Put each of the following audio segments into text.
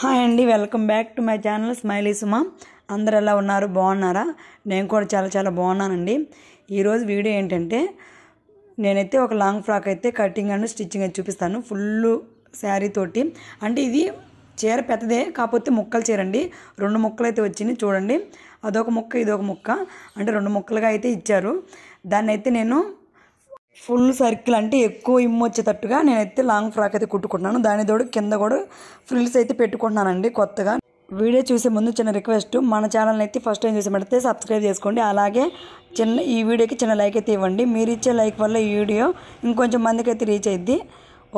hi అండి welcome back to my channel smiley Suma అందరు ఎలా ఉన్నారు బాగున్నారా నేను కూడా చాలా చాలా బాగున్నానండి ఈరోజు వీడియో ఏంటంటే నేనైతే ఒక లాంగ్ ఫ్రాక్ అయితే కటింగ్ అండ్ స్టిచ్చింగ్ అని చూపిస్తాను ఫుల్ శారీ తోటి అంటే ఇది చీర పెద్దదే కాకపోతే ముక్కలు చీరండి రెండు ముక్కలు అయితే వచ్చింది చూడండి అదొక ముక్క ఇదొక ముక్క అంటే రెండు ముక్కలుగా అయితే ఇచ్చారు దాన్ని అయితే నేను ఫుల్ సర్కిల్ అంటే ఎక్కువ ఇమ్ము వచ్చేటట్టుగా నేనైతే లాంగ్ ఫ్రాక్ అయితే కుట్టుకుంటున్నాను దాని తోడు కింద కూడా ఫ్రిల్స్ అయితే పెట్టుకుంటున్నానండి కొత్తగా వీడియో చూసే ముందు చిన్న రిక్వెస్ట్ మన ఛానల్ని అయితే ఫస్ట్ టైం చూసి పెడితే సబ్స్క్రైబ్ చేసుకోండి అలాగే చిన్న ఈ వీడియోకి చిన్న లైక్ అయితే ఇవ్వండి మీరు ఇచ్చే లైక్ వల్ల ఈ వీడియో ఇంకొంచెం మందికి అయితే రీచ్ అయ్యిద్ది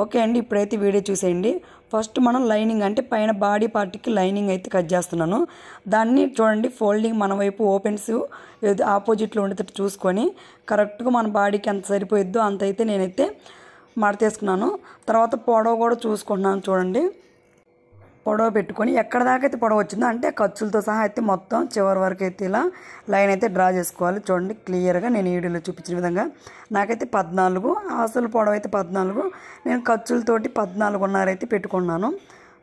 ఓకే అండి ఇప్పుడైతే వీడియో చూసేయండి ఫస్ట్ మనం లైనింగ్ అంటే పైన బాడీ పార్ట్కి లైనింగ్ అయితే కట్ చేస్తున్నాను దాన్ని చూడండి ఫోల్డింగ్ మన వైపు ఓపెన్స్ ఆపోజిట్లో ఉండేటట్టు చూసుకొని కరెక్ట్గా మన బాడీకి ఎంత సరిపోయిద్దో అంత అయితే నేనైతే మడతేసుకున్నాను తర్వాత పొడవు కూడా చూసుకుంటున్నాను చూడండి పొడవ పెట్టుకొని ఎక్కడ దాకా అయితే పొడవ వచ్చిందో అంటే ఖర్చులతో సహా అయితే మొత్తం చివరి వరకు అయితే ఇలా లైన్ అయితే డ్రా చేసుకోవాలి చూడండి క్లియర్గా నేను వీడియోలో చూపించిన విధంగా నాకైతే పద్నాలుగు అసలు పొడవ అయితే పద్నాలుగు నేను ఖర్చులతోటి పద్నాలుగున్నర అయితే పెట్టుకున్నాను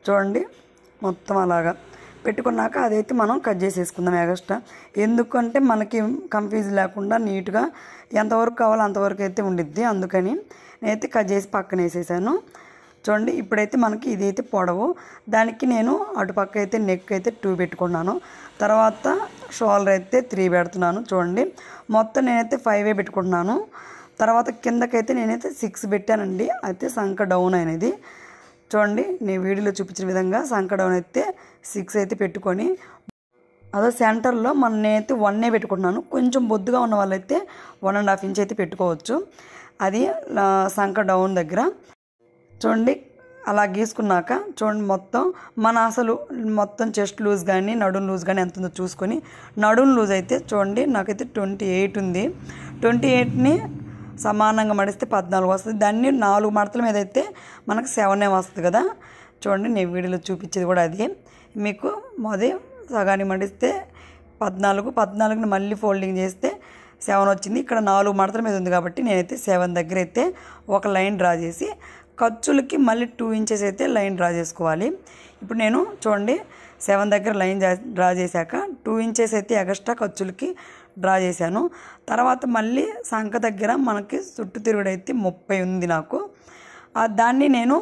చూడండి మొత్తం అలాగా పెట్టుకున్నాక అదైతే మనం కట్ చేసేసుకుందాం ఎగస్ట్రా ఎందుకంటే మనకి కన్ఫ్యూజ్ లేకుండా నీట్గా ఎంతవరకు కావాలో అంతవరకు అయితే ఉండిద్ది అందుకని నేనైతే కట్ చేసి పక్కన వేసేసాను చూడండి ఇప్పుడైతే మనకి ఇదైతే పొడవు దానికి నేను అటుపక్క అయితే నెక్ అయితే టూ పెట్టుకున్నాను తర్వాత షోల్డర్ అయితే త్రీ పెడుతున్నాను చూడండి మొత్తం నేనైతే ఫైవ్ పెట్టుకుంటున్నాను తర్వాత కిందకైతే నేనైతే సిక్స్ పెట్టానండి అయితే సంఖ డౌన్ అనేది చూడండి నేను వీడియోలో చూపించిన విధంగా సంఖ డౌన్ అయితే సిక్స్ అయితే పెట్టుకొని అదే సెంటర్లో మన నేనైతే వన్నే పెట్టుకుంటున్నాను కొంచెం బొద్దుగా ఉన్న వాళ్ళైతే వన్ అండ్ హాఫ్ ఇంచ్ అయితే పెట్టుకోవచ్చు అది సంఖ డౌన్ దగ్గర చూడండి అలా గీసుకున్నాక చూడండి మొత్తం మన అసలు మొత్తం చెస్ట్ లూజ్ కానీ నడుం లూజ్ కానీ ఎంత ఉందో చూసుకొని నడుం లూజ్ అయితే చూడండి నాకైతే ట్వంటీ ఎయిట్ ఉంది ట్వంటీ ఎయిట్ని సమానంగా మడిస్తే పద్నాలుగు వస్తుంది దాన్ని నాలుగు మడతల మీద అయితే మనకు సెవెనే వస్తుంది కదా చూడండి నేను వీడియోలో చూపించేది కూడా అది మీకు మొదటి సగానికి మడిస్తే పద్నాలుగు పద్నాలుగుని మళ్ళీ ఫోల్డింగ్ చేస్తే సెవెన్ వచ్చింది ఇక్కడ నాలుగు మడతల మీద ఉంది కాబట్టి నేనైతే సెవెన్ దగ్గర అయితే ఒక లైన్ డ్రా చేసి ఖర్చులకి మళ్ళీ టూ ఇంచెస్ అయితే లైన్ డ్రా చేసుకోవాలి ఇప్పుడు నేను చూడండి సెవెన్ దగ్గర లైన్ డ్రా చేశాక టూ ఇంచెస్ అయితే ఎక్స్ట్రా ఖర్చులకి డ్రా చేశాను తర్వాత మళ్ళీ సంఖ దగ్గర మనకి చుట్టు తిరుగుడు అయితే ముప్పై ఉంది నాకు దాన్ని నేను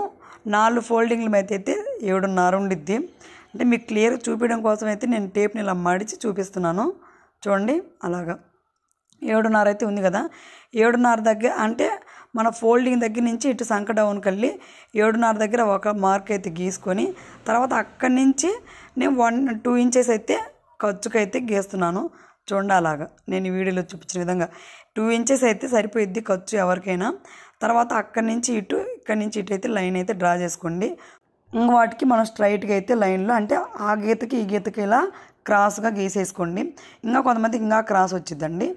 నాలుగు ఫోల్డింగ్ల మీద అయితే ఏడున్నర ఉండిద్ది అంటే మీకు క్లియర్గా చూపించడం కోసం అయితే నేను టేప్ని ఇలా మడిచి చూపిస్తున్నాను చూడండి అలాగా ఏడున్నర అయితే ఉంది కదా ఏడున్నర దగ్గర అంటే మన ఫోల్డింగ్ దగ్గర నుంచి ఇటు సంక డౌన్కి వెళ్ళి ఏడున్నర దగ్గర ఒక మార్క్ అయితే గీసుకొని తర్వాత అక్కడి నుంచి నేను వన్ టూ ఇంచెస్ అయితే ఖర్చుకైతే గీస్తున్నాను చూడండి అలాగా నేను వీడియోలో చూపించిన విధంగా టూ ఇంచెస్ అయితే సరిపోయిద్ది ఖర్చు ఎవరికైనా తర్వాత అక్కడి నుంచి ఇటు ఇక్కడి నుంచి ఇటు అయితే లైన్ అయితే డ్రా చేసుకోండి వాటికి మనం స్ట్రైట్గా అయితే లైన్లో అంటే ఆ గీతకి ఈ గీతకి ఇలా క్రాస్గా గీసేసుకోండి ఇంకా కొంతమంది ఇంకా క్రాస్ వచ్చిందండి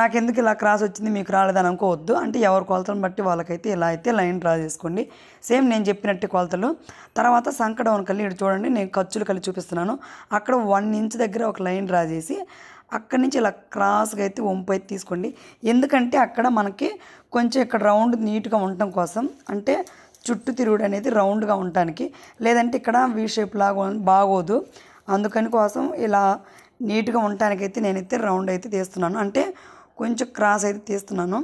నాకు ఎందుకు ఇలా క్రాస్ వచ్చింది మీకు రాలేదని అనుకోవద్దు అంటే ఎవరి కొలతలను బట్టి వాళ్ళకైతే ఇలా అయితే లైన్ డ్రా చేసుకోండి సేమ్ నేను చెప్పినట్టు కొలతలు తర్వాత సంకటం డౌన్ ఇటు చూడండి నేను ఖర్చులు కలిసి చూపిస్తున్నాను అక్కడ వన్ ఇంచ్ దగ్గర ఒక లైన్ డ్రా చేసి అక్కడి నుంచి ఇలా క్రాస్గా అయితే వంపు అయితే తీసుకోండి ఎందుకంటే అక్కడ మనకి కొంచెం ఇక్కడ రౌండ్ నీట్గా ఉండటం కోసం అంటే చుట్టూ తిరుగుడు అనేది రౌండ్గా ఉండటానికి లేదంటే ఇక్కడ వీ షేప్ లాగా బాగోదు అందుకని కోసం ఇలా నీట్గా ఉండటానికైతే నేనైతే రౌండ్ అయితే తీస్తున్నాను అంటే కొంచెం క్రాస్ అయితే తీస్తున్నాను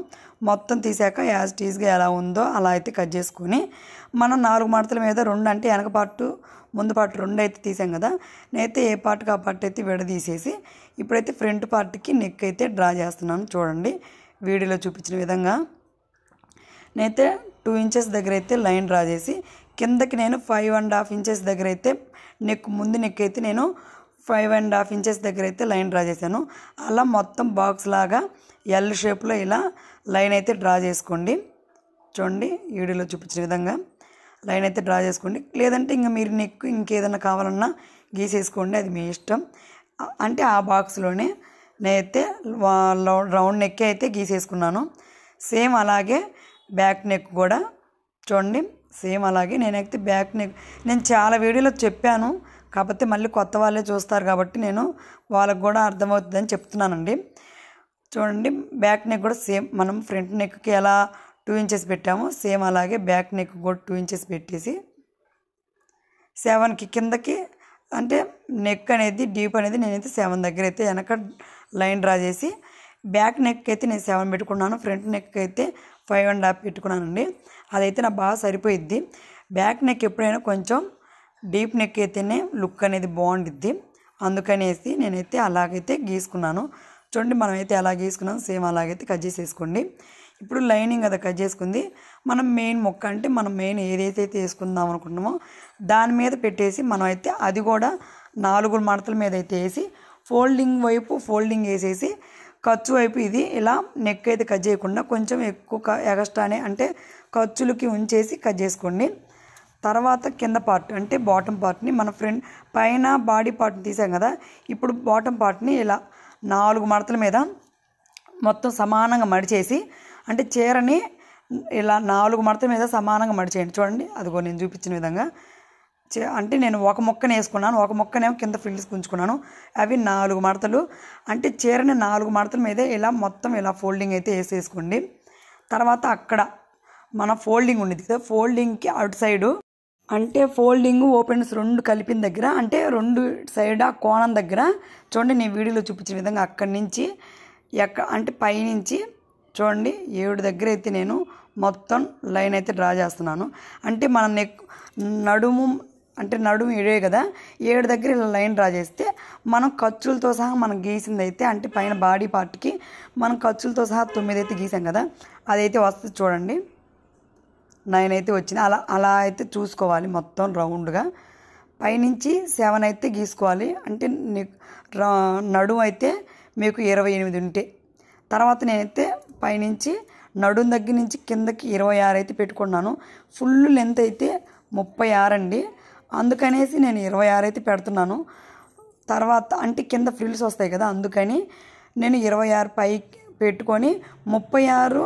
మొత్తం తీసాక యాజ్ టీజ్గా ఎలా ఉందో అలా అయితే కట్ చేసుకొని మనం నాలుగు మడతల మీద రెండు అంటే వెనక పాటు ముందు పార్ట్ రెండు అయితే తీసాం కదా నేనైతే ఏ పార్ట్కి ఆ పార్ట్ అయితే విడదీసేసి ఇప్పుడైతే ఫ్రంట్ పార్ట్కి నెక్ అయితే డ్రా చేస్తున్నాను చూడండి వీడియోలో చూపించిన విధంగా నేనైతే టూ ఇంచెస్ దగ్గర అయితే లైన్ డ్రా చేసి కిందకి నేను ఫైవ్ అండ్ హాఫ్ ఇంచెస్ దగ్గర అయితే నెక్ ముందు నెక్ అయితే నేను ఫైవ్ అండ్ హాఫ్ ఇంచెస్ దగ్గర అయితే లైన్ డ్రా చేశాను అలా మొత్తం బాక్స్ లాగా ఎల్ షేప్లో ఇలా లైన్ అయితే డ్రా చేసుకోండి చూడండి వీడియోలో చూపించిన విధంగా లైన్ అయితే డ్రా చేసుకోండి లేదంటే ఇంకా మీరు నెక్ ఇంకేదైనా కావాలన్నా గీసేసుకోండి అది మీ ఇష్టం అంటే ఆ బాక్స్లోనే నేనైతే రౌండ్ నెక్ అయితే గీసేసుకున్నాను సేమ్ అలాగే బ్యాక్ నెక్ కూడా చూడండి సేమ్ అలాగే నేనైతే బ్యాక్ నెక్ నేను చాలా వీడియోలో చెప్పాను కాకపోతే మళ్ళీ కొత్త వాళ్ళే చూస్తారు కాబట్టి నేను వాళ్ళకు కూడా అర్థమవుతుందని చెప్తున్నానండి చూడండి బ్యాక్ నెక్ కూడా సేమ్ మనం ఫ్రంట్ నెక్కి ఎలా టూ ఇంచెస్ పెట్టామో సేమ్ అలాగే బ్యాక్ నెక్ కూడా టూ ఇంచెస్ పెట్టేసి సెవెన్కి కిందకి అంటే నెక్ అనేది డీప్ అనేది నేనైతే సెవెన్ దగ్గర అయితే వెనక లైన్ డ్రా చేసి బ్యాక్ నెక్ అయితే నేను సెవెన్ పెట్టుకున్నాను ఫ్రంట్ నెక్ అయితే ఫైవ్ అండ్ హాఫ్ పెట్టుకున్నానండి అదైతే నాకు బాగా సరిపోయిద్ది బ్యాక్ నెక్ ఎప్పుడైనా కొంచెం డీప్ నెక్ అయితేనే లుక్ అనేది బాగుండిద్ది అందుకనేసి నేనైతే అలాగైతే గీసుకున్నాను చూడండి మనమైతే ఎలా గీసుకున్నాం సేమ్ అలాగైతే కట్ చేసేసుకోండి ఇప్పుడు లైనింగ్ అది కట్ చేసుకుంది మనం మెయిన్ మొక్క అంటే మనం మెయిన్ ఏదైతే వేసుకుందాం అనుకుంటున్నామో దాని మీద పెట్టేసి మనం అయితే అది కూడా నాలుగు మడతల మీద అయితే వేసి ఫోల్డింగ్ వైపు ఫోల్డింగ్ వేసేసి ఖర్చు వైపు ఇది ఇలా నెక్ అయితే కట్ చేయకుండా కొంచెం ఎక్కువ ఎగస్ట్రానే అంటే ఖర్చులకి ఉంచేసి కట్ చేసుకోండి తర్వాత కింద పార్ట్ అంటే బాటమ్ పార్ట్ని మన ఫ్రంట్ పైన బాడీ పార్ట్ని తీసాం కదా ఇప్పుడు బాటం పార్ట్ని ఇలా నాలుగు మడతల మీద మొత్తం సమానంగా మడిచేసి అంటే చీరని ఇలా నాలుగు మడతల మీద సమానంగా మడిచేయండి చూడండి అదిగో నేను చూపించిన విధంగా అంటే నేను ఒక మొక్కను వేసుకున్నాను ఒక మొక్కనేమో కింద ఫిల్డ్స్ గుంచుకున్నాను అవి నాలుగు మడతలు అంటే చీరని నాలుగు మడతల మీద ఇలా మొత్తం ఇలా ఫోల్డింగ్ అయితే వేసేసుకోండి తర్వాత అక్కడ మన ఫోల్డింగ్ ఉండేది కదా ఫోల్డింగ్కి అవుట్ సైడు అంటే ఫోల్డింగ్ ఓపెన్స్ రెండు కలిపిన దగ్గర అంటే రెండు సైడ్ ఆ కోణం దగ్గర చూడండి నేను వీడియోలో చూపించిన విధంగా అక్కడి నుంచి ఎక్క అంటే పైనుంచి చూడండి ఏడు దగ్గర అయితే నేను మొత్తం లైన్ అయితే డ్రా చేస్తున్నాను అంటే మనం నెక్ నడుము అంటే నడుము ఏడే కదా ఏడు దగ్గర ఇలా లైన్ డ్రా చేస్తే మనం ఖర్చులతో సహా మనం గీసింది అయితే అంటే పైన బాడీ పార్ట్కి మనం ఖర్చులతో సహా తొమ్మిది అయితే గీసాం కదా అదైతే వస్తుంది చూడండి నైన్ అయితే వచ్చింది అలా అలా అయితే చూసుకోవాలి మొత్తం రౌండ్గా పైనుంచి సెవెన్ అయితే గీసుకోవాలి అంటే నడుము అయితే మీకు ఇరవై ఎనిమిది ఉంటే తర్వాత నేనైతే పైనుంచి నడుము దగ్గర నుంచి కిందకి ఇరవై ఆరు అయితే పెట్టుకున్నాను ఫుల్ లెంత్ అయితే ముప్పై ఆరు అండి అందుకనేసి నేను ఇరవై ఆరు అయితే పెడుతున్నాను తర్వాత అంటే కింద ఫ్రిల్స్ వస్తాయి కదా అందుకని నేను ఇరవై ఆరు పై పెట్టుకొని ముప్పై ఆరు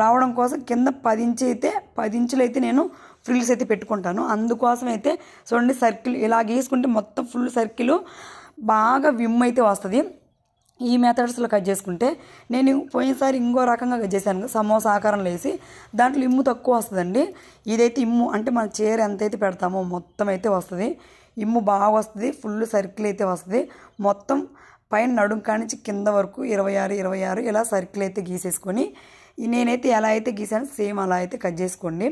రావడం కోసం కింద పది ఇంచు అయితే పది ఇంచులు అయితే నేను ఫ్రిల్స్ అయితే పెట్టుకుంటాను అందుకోసం అయితే చూడండి సర్కిల్ ఇలా గీసుకుంటే మొత్తం ఫుల్ సర్కిల్ బాగా విమ్ అయితే వస్తుంది ఈ మెథడ్స్లో కట్ చేసుకుంటే నేను పోయినసారి ఇంకో రకంగా కట్ చేశాను సమోసా ఆకారంలో వేసి దాంట్లో ఇమ్ము తక్కువ వస్తుందండి ఇదైతే ఇమ్ము అంటే మన చీర ఎంత అయితే పెడతామో మొత్తం అయితే వస్తుంది ఇమ్ము బాగా వస్తుంది ఫుల్ సర్కిల్ అయితే వస్తుంది మొత్తం పైన నడుం కానించి కింద వరకు ఇరవై ఆరు ఇరవై ఆరు ఇలా సర్కిల్ అయితే గీసేసుకొని నేనైతే ఎలా అయితే గీసాను సేమ్ అలా అయితే కట్ చేసుకోండి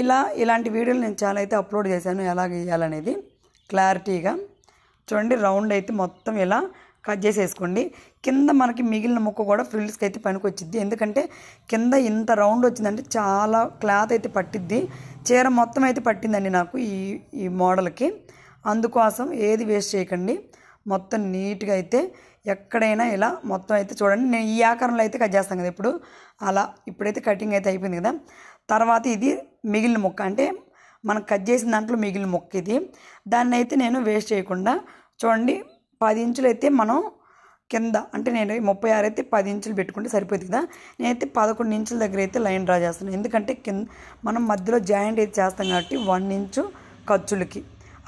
ఇలా ఇలాంటి వీడియోలు నేను చాలా అయితే అప్లోడ్ చేశాను ఎలా గీయాలనేది క్లారిటీగా చూడండి రౌండ్ అయితే మొత్తం ఇలా కట్ చేసేసుకోండి కింద మనకి మిగిలిన ముక్క కూడా ఫ్రిల్స్కి అయితే పనికి వచ్చింది ఎందుకంటే కింద ఇంత రౌండ్ వచ్చిందంటే చాలా క్లాత్ అయితే పట్టిద్ది చీర మొత్తం అయితే పట్టిందండి నాకు ఈ ఈ మోడల్కి అందుకోసం ఏది వేస్ట్ చేయకండి మొత్తం నీట్గా అయితే ఎక్కడైనా ఇలా మొత్తం అయితే చూడండి నేను ఈ ఆకారంలో అయితే కట్ చేస్తాను కదా ఇప్పుడు అలా ఇప్పుడైతే కటింగ్ అయితే అయిపోయింది కదా తర్వాత ఇది మిగిలిన ముక్క అంటే మనం కట్ చేసిన దాంట్లో మిగిలిన ముక్క ఇది దాన్ని అయితే నేను వేస్ట్ చేయకుండా చూడండి పది ఇంచులు అయితే మనం కింద అంటే నేను ముప్పై ఆరు అయితే పది ఇంచులు పెట్టుకుంటే సరిపోతుంది కదా నేనైతే పదకొండు ఇంచుల దగ్గర అయితే లైన్ డ్రా చేస్తాను ఎందుకంటే కింద మనం మధ్యలో జాయింట్ అయితే చేస్తాం కాబట్టి వన్ ఇంచు ఖర్చులకి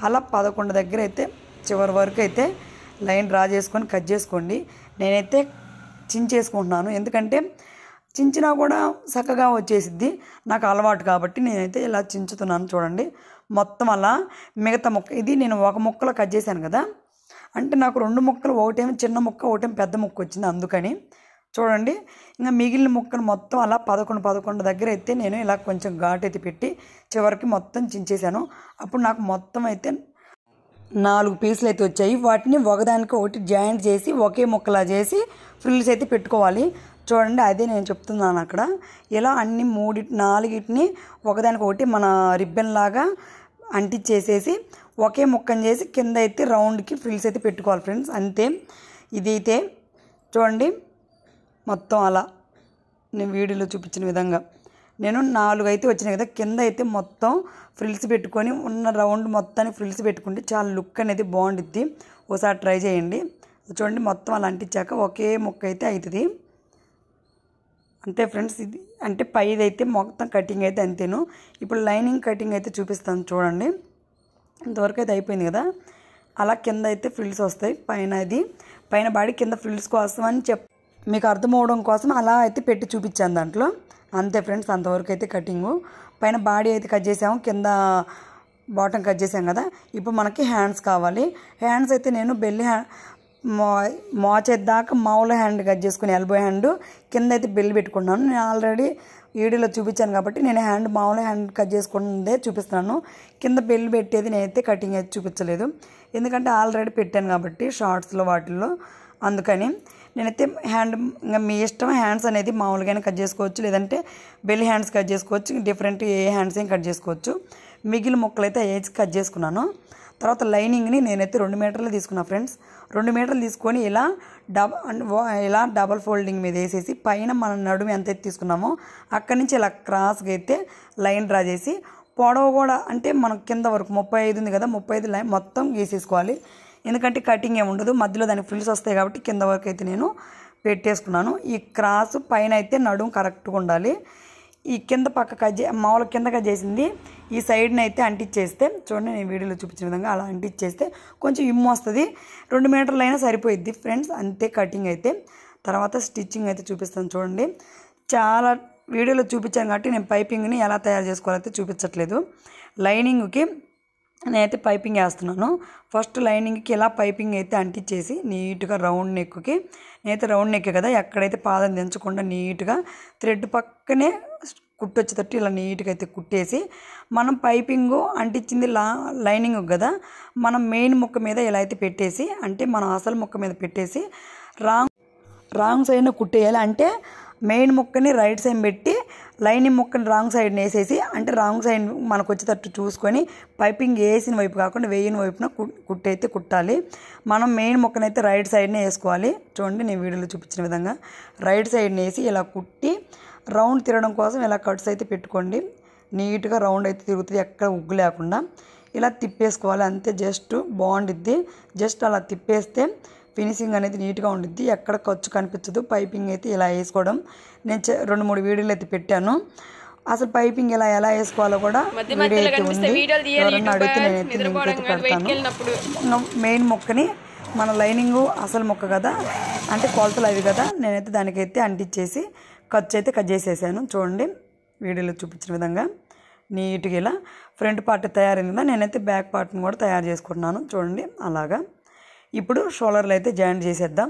అలా పదకొండు దగ్గర అయితే చివరి వరకు అయితే లైన్ డ్రా చేసుకొని కట్ చేసుకోండి నేనైతే చించేసుకుంటున్నాను ఎందుకంటే చించినా కూడా చక్కగా వచ్చేసిద్ది నాకు అలవాటు కాబట్టి నేనైతే ఇలా చించుతున్నాను చూడండి మొత్తం అలా మిగతా ముక్క ఇది నేను ఒక ముక్కలో కట్ చేశాను కదా అంటే నాకు రెండు ముక్కలు ఒకటేమో చిన్న ముక్క ఒకటేమో పెద్ద ముక్క వచ్చింది అందుకని చూడండి ఇంకా మిగిలిన ముక్కను మొత్తం అలా పదకొండు పదకొండు దగ్గర అయితే నేను ఇలా కొంచెం ఘాట్ అయితే పెట్టి చివరికి మొత్తం చించేశాను అప్పుడు నాకు మొత్తం అయితే నాలుగు పీసులు అయితే వచ్చాయి వాటిని ఒకదానికి ఒకటి జాయింట్ చేసి ఒకే ముక్కలా చేసి ఫ్రిల్స్ అయితే పెట్టుకోవాలి చూడండి అదే నేను చెప్తున్నాను అక్కడ ఇలా అన్ని మూడి నాలుగిటిని ఒకదానికి ఒకటి మన రిబ్బన్ లాగా అంటించేసేసి ఒకే ముక్కని చేసి కింద అయితే రౌండ్కి ఫ్రిల్స్ అయితే పెట్టుకోవాలి ఫ్రెండ్స్ అంతే ఇది అయితే చూడండి మొత్తం అలా నేను వీడియోలో చూపించిన విధంగా నేను నాలుగు అయితే వచ్చినాయి కదా కింద అయితే మొత్తం ఫ్రిల్స్ పెట్టుకొని ఉన్న రౌండ్ మొత్తాన్ని ఫ్రిల్స్ పెట్టుకుంటే చాలా లుక్ అనేది బాగుంటుంది ఒకసారి ట్రై చేయండి చూడండి మొత్తం అలా అంటించాక ఒకే ముక్క అయితే అవుతుంది అంతే ఫ్రెండ్స్ ఇది అంటే పైదైతే మొత్తం కటింగ్ అయితే అంతేను ఇప్పుడు లైనింగ్ కటింగ్ అయితే చూపిస్తాను చూడండి ఇంతవరకు అయిపోయింది కదా అలా కింద అయితే ఫ్రిల్స్ వస్తాయి పైన అది పైన బాడీ కింద ఫ్రిల్స్ కోసం అని చెప్ మీకు అర్థం అవడం కోసం అలా అయితే పెట్టి చూపించాను దాంట్లో అంతే ఫ్రెండ్స్ అంతవరకు అయితే కటింగు పైన బాడీ అయితే కట్ చేసాము కింద బాటం కట్ చేసాం కదా ఇప్పుడు మనకి హ్యాండ్స్ కావాలి హ్యాండ్స్ అయితే నేను బెల్లి హ్యాండ్ మో మోచేద్దాకా మామూలు హ్యాండ్ కట్ చేసుకుని ఎల్బో హ్యాండ్ కింద అయితే బెల్లి పెట్టుకున్నాను నేను ఆల్రెడీ వీడియోలో చూపించాను కాబట్టి నేను హ్యాండ్ మామూలు హ్యాండ్ కట్ చేసుకుంటే చూపిస్తున్నాను కింద బెల్ట్ పెట్టేది నేనైతే కటింగ్ అయితే చూపించలేదు ఎందుకంటే ఆల్రెడీ పెట్టాను కాబట్టి షార్ట్స్లో వాటిల్లో అందుకని నేనైతే హ్యాండ్ ఇంకా మీ ఇష్టం హ్యాండ్స్ అనేది మామూలుగానే కట్ చేసుకోవచ్చు లేదంటే బెల్ హ్యాండ్స్ కట్ చేసుకోవచ్చు డిఫరెంట్ ఏ హ్యాండ్స్ ఏం కట్ చేసుకోవచ్చు మిగిలిన ముక్కలైతే అయితే కట్ చేసుకున్నాను తర్వాత లైనింగ్ని నేనైతే రెండు మీటర్లు తీసుకున్నా ఫ్రెండ్స్ రెండు మీటర్లు తీసుకొని ఇలా డబ ఇలా డబల్ ఫోల్డింగ్ మీద వేసేసి పైన మనం నడుము ఎంత ఎత్తి తీసుకున్నామో అక్కడి నుంచి ఇలా క్రాస్గా అయితే లైన్ డ్రా చేసి పొడవు కూడా అంటే మనం కింద వరకు ముప్పై ఐదు ఉంది కదా ముప్పై ఐదు లైన్ మొత్తం గీసేసుకోవాలి ఎందుకంటే కటింగ్ ఏమి ఉండదు మధ్యలో దానికి ఫిల్స్ వస్తాయి కాబట్టి కింద వరకు అయితే నేను పెట్టేసుకున్నాను ఈ క్రాస్ పైన అయితే నడుము కరెక్ట్గా ఉండాలి ఈ కింద పక్క కట్ మామూలుగా కిందగా చేసింది ఈ సైడ్ని అయితే అంటిచ్చేస్తే చూడండి నేను వీడియోలో చూపించిన విధంగా అలా అంటిచ్చేస్తే కొంచెం ఇమ్ము వస్తుంది రెండు మీటర్లు అయినా సరిపోయిద్ది ఫ్రెండ్స్ అంతే కటింగ్ అయితే తర్వాత స్టిచ్చింగ్ అయితే చూపిస్తాను చూడండి చాలా వీడియోలో చూపించాను కాబట్టి నేను పైపింగ్ని ఎలా తయారు చేసుకోవాలైతే చూపించట్లేదు లైనింగ్కి నేనైతే పైపింగ్ వేస్తున్నాను ఫస్ట్ లైనింగ్కి ఇలా పైపింగ్ అయితే అంటించేసి నీట్గా రౌండ్ నెక్కి నేత రౌండ్ నెక్ కదా ఎక్కడైతే పాదం దించకుండా నీట్గా థ్రెడ్ పక్కనే కుట్టు వచ్చేటట్టు ఇలా నీట్గా అయితే కుట్టేసి మనం పైపింగ్ అంటించింది లా లైనింగ్ కదా మనం మెయిన్ ముక్క మీద ఇలా అయితే పెట్టేసి అంటే మనం అసలు ముక్క మీద పెట్టేసి రాంగ్ రాంగ్ సైడ్ కుట్టేయాలి అంటే మెయిన్ ముక్కని రైట్ సైడ్ పెట్టి లైనింగ్ ముక్కని రాంగ్ సైడ్ వేసేసి అంటే రాంగ్ సైడ్ మనకు వచ్చేటట్టు చూసుకొని పైపింగ్ వేసిన వైపు కాకుండా వేయని వైపున కుట్టైతే కుట్టాలి మనం మెయిన్ ముక్కనైతే రైట్ సైడ్నే వేసుకోవాలి చూడండి నేను వీడియోలో చూపించిన విధంగా రైట్ సైడ్ని వేసి ఇలా కుట్టి రౌండ్ తిరగడం కోసం ఇలా కట్స్ అయితే పెట్టుకోండి నీట్గా రౌండ్ అయితే తిరుగుతుంది ఎక్కడ ఉగ్గు లేకుండా ఇలా తిప్పేసుకోవాలి అంతే జస్ట్ బాగుండిద్ది జస్ట్ అలా తిప్పేస్తే ఫినిషింగ్ అనేది నీట్గా ఉండిద్ది ఎక్కడ ఖర్చు కనిపించదు పైపింగ్ అయితే ఇలా వేసుకోవడం నేను రెండు మూడు వీడియోలు అయితే పెట్టాను అసలు పైపింగ్ ఎలా ఎలా వేసుకోవాలో కూడా వీడియో అయితే ఉంది అడిగితే నేనైతే అయితే పెడతాను మెయిన్ మొక్కని మన లైనింగ్ అసలు మొక్క కదా అంటే కొలతలు అవి కదా నేనైతే దానికైతే అంటించేసి ఖర్చు అయితే కట్ చేసేసాను చూడండి వీడియోలో చూపించిన విధంగా నీట్గా ఇలా ఫ్రంట్ పార్ట్ తయారైందా నేనైతే బ్యాక్ పార్ట్ని కూడా తయారు చేసుకుంటున్నాను చూడండి అలాగా ఇప్పుడు షోల్డర్లు అయితే జాయింట్ చేసేద్దాం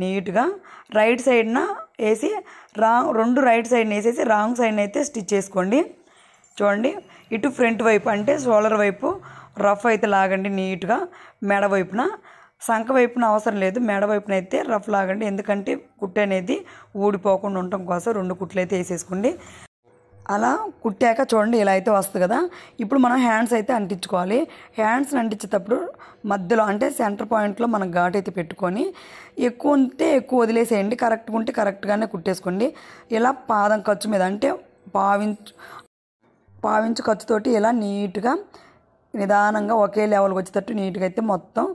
నీట్గా రైట్ సైడ్న వేసి రాంగ్ రెండు రైట్ సైడ్ని వేసేసి రాంగ్ సైడ్ని అయితే స్టిచ్ చేసుకోండి చూడండి ఇటు ఫ్రంట్ వైపు అంటే షోల్డర్ వైపు రఫ్ అయితే లాగండి నీట్గా మెడ వైపున సంఖ వైపున అవసరం లేదు మెడ వైపున అయితే రఫ్ లాగండి ఎందుకంటే కుట్టు అనేది ఊడిపోకుండా ఉండటం కోసం రెండు కుట్లు అయితే వేసేసుకోండి అలా కుట్టాక చూడండి ఇలా అయితే వస్తుంది కదా ఇప్పుడు మనం హ్యాండ్స్ అయితే అంటించుకోవాలి హ్యాండ్స్ అంటించేటప్పుడు మధ్యలో అంటే సెంటర్ పాయింట్లో మనం ఘాట్ అయితే పెట్టుకొని ఎక్కువ ఉంటే ఎక్కువ వదిలేసేయండి కరెక్ట్గా ఉంటే కరెక్ట్గానే కుట్టేసుకోండి ఇలా పాదం ఖర్చు మీద అంటే పావించు పావించు ఖర్చుతోటి ఇలా నీట్గా నిదానంగా ఒకే లెవెల్కి వచ్చేటట్టు నీట్గా అయితే మొత్తం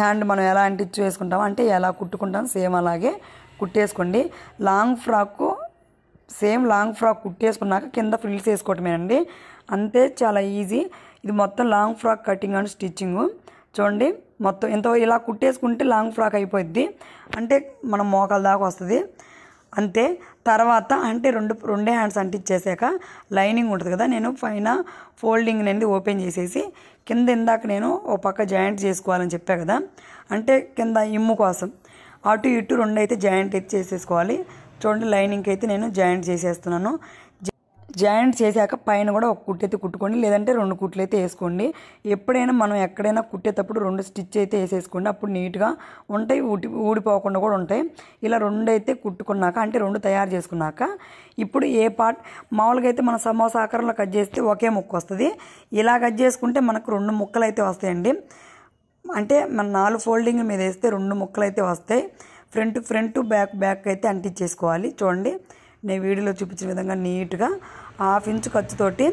హ్యాండ్ మనం ఎలా అంటించు వేసుకుంటాం అంటే ఎలా కుట్టుకుంటాం సేమ్ అలాగే కుట్టేసుకోండి లాంగ్ ఫ్రాక్కు సేమ్ లాంగ్ ఫ్రాక్ కుట్టేసుకున్నాక కింద ఫ్రిల్స్ వేసుకోవటమేనండి అంతే చాలా ఈజీ ఇది మొత్తం long frock cutting and stitching చూడండి మొత్తం ఎంతో ఇలా కుట్టేసుకుంటే లాంగ్ ఫ్రాక్ అయిపోద్ది అంటే మనం మోకాల దాకా వస్తుంది అంతే తర్వాత అంటే రెండు రెండే హ్యాండ్స్ అంటిచ్చేసాక లైనింగ్ ఉంటుంది కదా నేను పైన ఫోల్డింగ్ అనేది ఓపెన్ చేసేసి కింద ఇందాక నేను ఓ పక్క జాయింట్ చేసుకోవాలని చెప్పా కదా అంటే కింద ఇమ్ము కోసం అటు ఇటు రెండు అయితే జాయింట్ అయితే చేసేసుకోవాలి చూడండి లైనింగ్కి అయితే నేను జాయింట్ చేసేస్తున్నాను జాయింట్ చేశాక పైన కూడా ఒక కుట్టి అయితే కుట్టుకోండి లేదంటే రెండు కుట్లు అయితే వేసుకోండి ఎప్పుడైనా మనం ఎక్కడైనా కుట్టేటప్పుడు రెండు స్టిచ్ అయితే వేసేసుకోండి అప్పుడు నీట్గా ఉంటాయి ఊటి ఊడిపోకుండా కూడా ఉంటాయి ఇలా రెండు అయితే కుట్టుకున్నాక అంటే రెండు తయారు చేసుకున్నాక ఇప్పుడు ఏ పార్ట్ మామూలుగా అయితే మన సమోసా ఆకారంలో కట్ చేస్తే ఒకే ముక్క వస్తుంది ఇలా కట్ చేసుకుంటే మనకు రెండు ముక్కలు అయితే వస్తాయండి అంటే మన నాలుగు ఫోల్డింగ్ మీద వేస్తే రెండు ముక్కలు అయితే వస్తాయి ఫ్రంట్ ఫ్రంట్ బ్యాక్ బ్యాక్ అయితే అంటించేసుకోవాలి చూడండి నేను వీడియోలో చూపించిన విధంగా నీట్గా హాఫ్ ఇంచు ఖర్చుతోటి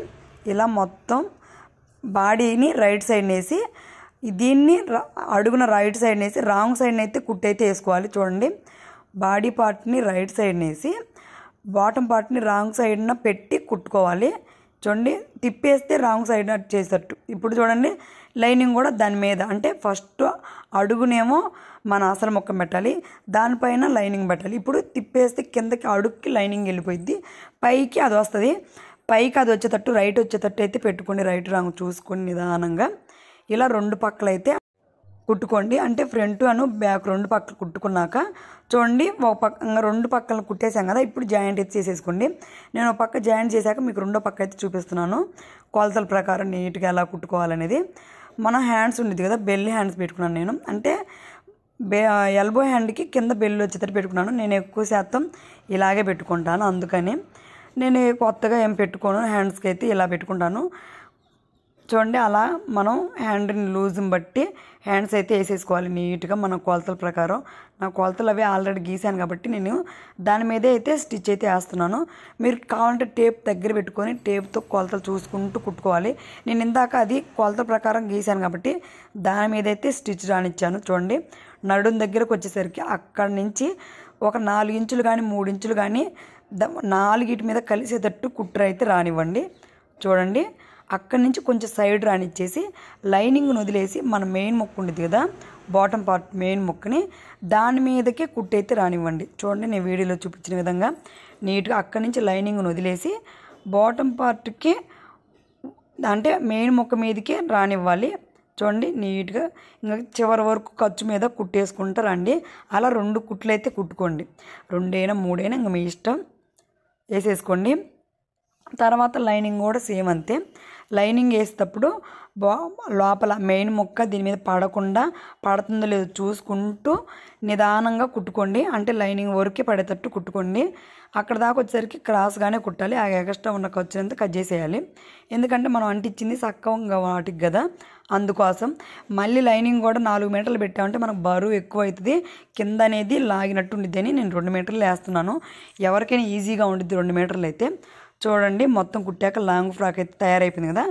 ఇలా మొత్తం బాడీని రైట్ సైడ్ వేసి దీన్ని అడుగున రైట్ సైడ్ వేసి రాంగ్ సైడ్ అయితే కుట్టయితే వేసుకోవాలి చూడండి బాడీ పార్ట్ని రైట్ సైడ్ వేసి బాటమ్ పార్ట్ని రాంగ్ సైడ్న పెట్టి కుట్టుకోవాలి చూడండి తిప్పేస్తే రాంగ్ సైడ్ చేసేటట్టు ఇప్పుడు చూడండి లైనింగ్ కూడా దాని మీద అంటే ఫస్ట్ అడుగునేమో మన అసలు మొక్క పెట్టాలి దానిపైన లైనింగ్ పెట్టాలి ఇప్పుడు తిప్పేస్తే కిందకి అడుగుకి లైనింగ్ వెళ్ళిపోయింది పైకి అది వస్తుంది పైకి అది వచ్చేటట్టు రైట్ వచ్చేటట్టు అయితే పెట్టుకొని రైట్ రాంగ్ చూసుకొని నిదానంగా ఇలా రెండు పక్కలైతే కుట్టుకోండి అంటే ఫ్రంట్ అను బ్యాక్ రెండు పక్కలు కుట్టుకున్నాక చూడండి ఒక పక్క రెండు పక్కలు కుట్టేసాం కదా ఇప్పుడు జాయింట్ అయితే చేసేసుకోండి నేను ఒక పక్క జాయింట్ చేశాక మీకు రెండో పక్క అయితే చూపిస్తున్నాను కొలతల ప్రకారం నీట్గా ఎలా కుట్టుకోవాలనేది మన హ్యాండ్స్ ఉండేది కదా బెల్లి హ్యాండ్స్ పెట్టుకున్నాను నేను అంటే బే ఎల్బో హ్యాండ్కి కింద బెల్లు వచ్చేటట్టు పెట్టుకున్నాను నేను ఎక్కువ శాతం ఇలాగే పెట్టుకుంటాను అందుకని నేను కొత్తగా ఏం పెట్టుకోను హ్యాండ్స్కి అయితే ఇలా పెట్టుకుంటాను చూడండి అలా మనం హ్యాండ్ని లూజ్ని బట్టి హ్యాండ్స్ అయితే వేసేసుకోవాలి నీట్గా మన కొలతల ప్రకారం నా కొలతలు అవి ఆల్రెడీ గీసాను కాబట్టి నేను దాని మీదే అయితే స్టిచ్ అయితే వేస్తున్నాను మీరు కావాలంటే టేప్ దగ్గర పెట్టుకొని టేప్తో కొలతలు చూసుకుంటూ కుట్టుకోవాలి నేను ఇందాక అది కొలతల ప్రకారం గీశాను కాబట్టి దాని మీద అయితే స్టిచ్ రానిచ్చాను చూడండి నడుం దగ్గరకు వచ్చేసరికి అక్కడి నుంచి ఒక నాలుగు ఇంచులు కానీ మూడు ఇంచులు కానీ నాలుగిటి మీద కలిసేటట్టు కుట్ర అయితే రానివ్వండి చూడండి అక్కడి నుంచి కొంచెం సైడ్ రానిచ్చేసి లైనింగ్ను వదిలేసి మన మెయిన్ ముక్క ఉండేది కదా బాటమ్ పార్ట్ మెయిన్ ముక్కని దాని మీదకే కుట్టయితే రానివ్వండి చూడండి నేను వీడియోలో చూపించిన విధంగా నీట్గా అక్కడి నుంచి లైనింగ్ను వదిలేసి బాటమ్ పార్ట్కి అంటే మెయిన్ ముక్క మీదకే రానివ్వాలి చూడండి నీట్గా ఇంకా చివరి వరకు ఖర్చు మీద కుట్టేసుకుంటూ రండి అలా రెండు కుట్లు అయితే కుట్టుకోండి రెండైనా మూడైనా ఇంకా మీ ఇష్టం వేసేసుకోండి తర్వాత లైనింగ్ కూడా సేమ్ అంతే లైనింగ్ వేసేటప్పుడు లోపల మెయిన్ ముక్క దీని మీద పడకుండా పడుతుందో లేదో చూసుకుంటూ నిదానంగా కుట్టుకోండి అంటే లైనింగ్ వరకే పడేటట్టు కుట్టుకోండి అక్కడ దాకా వచ్చేసరికి క్రాస్గానే కుట్టాలి ఆ ఎగస్ట్రా ఉన్న ఖర్చునంతా కట్ చేసేయాలి ఎందుకంటే మనం అంటించింది సక్కంగా వాటికి కదా అందుకోసం మళ్ళీ లైనింగ్ కూడా నాలుగు మీటర్లు పెట్టామంటే మనకు బరువు ఎక్కువ అవుతుంది కింద అనేది లాగినట్టు ఉండిద్ది అని నేను రెండు మీటర్లు వేస్తున్నాను ఎవరికైనా ఈజీగా ఉండిద్ది రెండు మీటర్లు అయితే చూడండి మొత్తం కుట్టాక లాంగ్ ఫ్రాక్ అయితే తయారైపోయింది కదా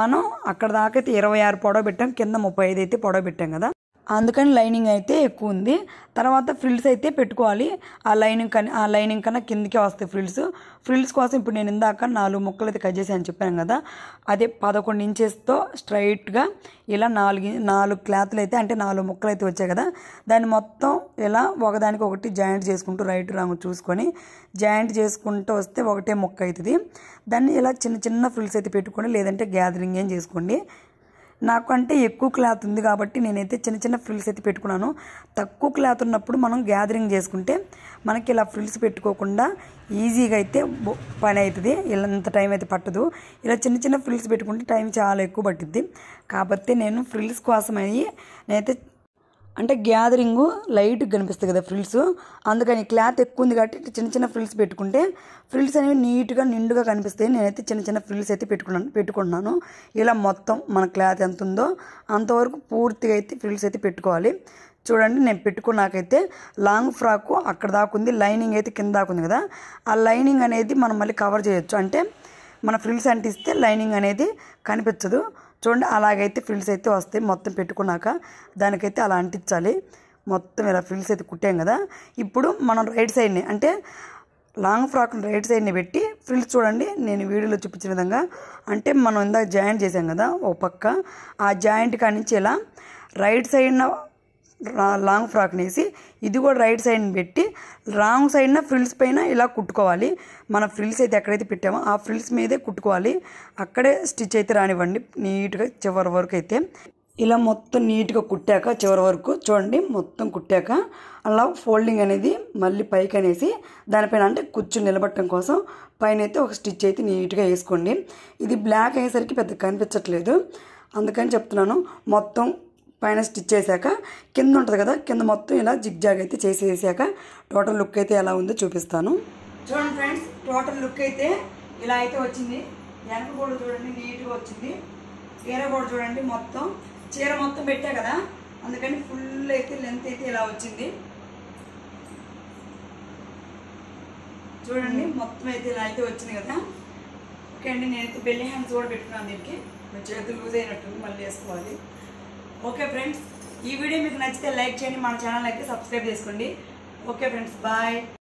మనం అక్కడ దాకైతే ఇరవై ఆరు పొడవ పెట్టాం కింద ముప్పై ఐదు అయితే పొడవ పెట్టాం కదా అందుకని లైనింగ్ అయితే ఎక్కువ ఉంది తర్వాత ఫ్రిల్స్ అయితే పెట్టుకోవాలి ఆ లైనింగ్ కన్నా ఆ లైనింగ్ కన్నా కిందకే వస్తాయి ఫ్రిల్స్ ఫ్రిల్స్ కోసం ఇప్పుడు నేను ఇందాక నాలుగు ముక్కలు అయితే కట్ చేశాను చెప్పాను కదా అదే పదకొండు ఇంచెస్తో స్ట్రైట్గా ఇలా నాలుగు నాలుగు క్లాత్లు అయితే అంటే నాలుగు ముక్కలు అయితే వచ్చాయి కదా దాన్ని మొత్తం ఇలా ఒకదానికి ఒకటి జాయింట్ చేసుకుంటూ రైట్ రాంగ్ చూసుకొని జాయింట్ చేసుకుంటూ వస్తే ఒకటే ముక్క అవుతుంది దాన్ని ఇలా చిన్న చిన్న ఫ్రిల్స్ అయితే పెట్టుకోండి లేదంటే గ్యాదరింగ్ ఏం చేసుకోండి నాకంటే ఎక్కువ క్లాత్ ఉంది కాబట్టి నేనైతే చిన్న చిన్న ఫ్రిల్స్ అయితే పెట్టుకున్నాను తక్కువ క్లాత్ ఉన్నప్పుడు మనం గ్యాదరింగ్ చేసుకుంటే మనకి ఇలా ఫ్రిల్స్ పెట్టుకోకుండా ఈజీగా అయితే పని అవుతుంది ఇలాంత టైం అయితే పట్టదు ఇలా చిన్న చిన్న ఫ్రిల్స్ పెట్టుకుంటే టైం చాలా ఎక్కువ పట్టుద్ది కాబట్టి నేను ఫ్రిల్స్ కోసమై నేనైతే అంటే గ్యాదరింగ్ లైట్గా కనిపిస్తుంది కదా ఫ్రిల్స్ అందుకని క్లాత్ ఎక్కువ ఉంది కాబట్టి చిన్న చిన్న ఫ్రిల్స్ పెట్టుకుంటే ఫ్రిల్స్ అనేవి నీట్గా నిండుగా కనిపిస్తాయి నేనైతే చిన్న చిన్న ఫ్రిల్స్ అయితే పెట్టుకున్నాను పెట్టుకున్నాను ఇలా మొత్తం మన క్లాత్ ఎంత ఉందో అంతవరకు పూర్తిగా అయితే ఫ్రిల్స్ అయితే పెట్టుకోవాలి చూడండి నేను పెట్టుకున్నాకైతే లాంగ్ ఫ్రాక్ అక్కడ దాకుంది లైనింగ్ అయితే కింద దాకుంది కదా ఆ లైనింగ్ అనేది మనం మళ్ళీ కవర్ చేయొచ్చు అంటే మన ఫ్రిల్స్ అంటిస్తే లైనింగ్ అనేది కనిపించదు చూడండి అలాగైతే ఫ్రిల్స్ అయితే వస్తాయి మొత్తం పెట్టుకున్నాక దానికైతే అలా అంటించాలి మొత్తం ఇలా ఫ్రిల్స్ అయితే కుట్టాం కదా ఇప్పుడు మనం రైట్ సైడ్ని అంటే లాంగ్ ఫ్రాక్ని రైట్ సైడ్ని పెట్టి ఫ్రిల్స్ చూడండి నేను వీడియోలో చూపించిన విధంగా అంటే మనం ఇందాక జాయింట్ చేసాం కదా ఓ పక్క ఆ జాయింట్ కానించి ఇలా రైట్ సైడ్న లాంగ్ ఫ్రాక్ని వేసి ఇది కూడా రైట్ సైడ్ పెట్టి రాంగ్ సైడ్న ఫ్రిల్స్ పైన ఇలా కుట్టుకోవాలి మన ఫ్రిల్స్ అయితే ఎక్కడైతే పెట్టామో ఆ ఫ్రిల్స్ మీదే కుట్టుకోవాలి అక్కడే స్టిచ్ అయితే రానివ్వండి నీట్గా చివరి వరకు అయితే ఇలా మొత్తం నీట్గా కుట్టాక చివరి వరకు చూడండి మొత్తం కుట్టాక అలా ఫోల్డింగ్ అనేది మళ్ళీ పైకి అనేసి దానిపైన అంటే కూర్చొని నిలబట్టడం కోసం పైన అయితే ఒక స్టిచ్ అయితే నీట్గా వేసుకోండి ఇది బ్లాక్ అయ్యేసరికి పెద్ద కనిపించట్లేదు అందుకని చెప్తున్నాను మొత్తం పైన స్టిచ్ చేశాక కింద ఉంటుంది కదా కింద మొత్తం ఇలా జిగ్జాగ్ అయితే చేసేసాక టోటల్ లుక్ అయితే ఎలా ఉందో చూపిస్తాను చూడండి ఫ్రెండ్స్ టోటల్ లుక్ అయితే ఇలా అయితే వచ్చింది వెనక కూడా చూడండి నీట్గా వచ్చింది చీర కూడా చూడండి మొత్తం చీర మొత్తం పెట్టా కదా అందుకని ఫుల్ అయితే లెంత్ అయితే ఇలా వచ్చింది చూడండి మొత్తం అయితే ఇలా అయితే వచ్చింది కదా ఓకే అండి నేనైతే బెల్లి హ్యాండ్స్ కూడా పెట్టుకున్నాను దీనికి చేతులు లూజ్ అయినట్టు మళ్ళీ వేసుకోవాలి ఓకే ఫ్రెండ్స్ ఈ వీడియో మీకు నచ్చితే లైక్ చేయండి మా ఛానల్ అయితే సబ్స్క్రైబ్ చేసుకోండి ఓకే ఫ్రెండ్స్ బాయ్